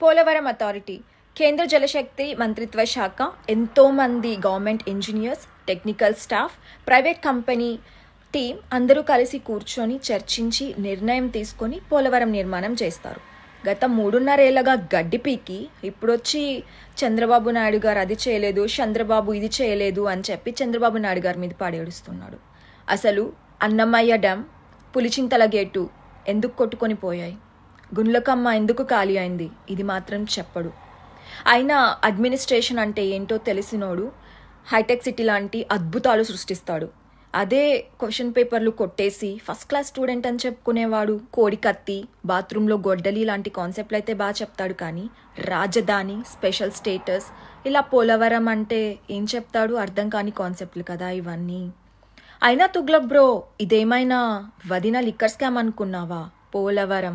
Polavaram authority కేంద్ర జలశక్తి మంత్రిత్వ శాఖ ఎంతోమంది government engineers technical staff private company team అందరూ కలిసి కూర్చొని చర్చించి నిర్ణయం తీసుకొని పోలవరం నిర్మాణం చేస్తారు గత మూడున్నరేళ్లగా గడ్డి పీకి ఇప్పుడొచ్చి చంద్రబాబు నాయుడు గారు అది చేయలేదు చంద్రబాబు ఇది చేయలేదు అని చెప్పి చంద్రబాబు నాయుడు గారి మీద పాడేడుస్తున్నాడు అసలు అన్నమయ్య డ్యామ్ పులిచింతల గేటు ఎందుకు కొట్టుకొని పోయాయి గుండ్లకమ్మ ఎందుకు ఖాళీ అయింది ఇది మాత్రం చెప్పడు అయినా అడ్మినిస్ట్రేషన్ అంటే ఏంటో తెలిసినోడు హైటెక్ సిటీ లాంటి అద్భుతాలు సృష్టిస్తాడు అదే క్వశ్చన్ పేపర్లు కొట్టేసి ఫస్ట్ క్లాస్ స్టూడెంట్ అని చెప్పుకునేవాడు కోడి కత్తి బాత్రూంలో గొడ్డలి లాంటి కాన్సెప్ట్లు అయితే బాగా చెప్తాడు కానీ రాజధాని స్పెషల్ స్టేటస్ ఇలా పోలవరం అంటే ఏం చెప్తాడు అర్థం కాని కాన్సెప్ట్లు కదా ఇవన్నీ అయినా తుగ్లక్ బ్రో ఇదేమైనా వదిన లిక్కర్ స్కామ్ అనుకున్నావా పోలవరం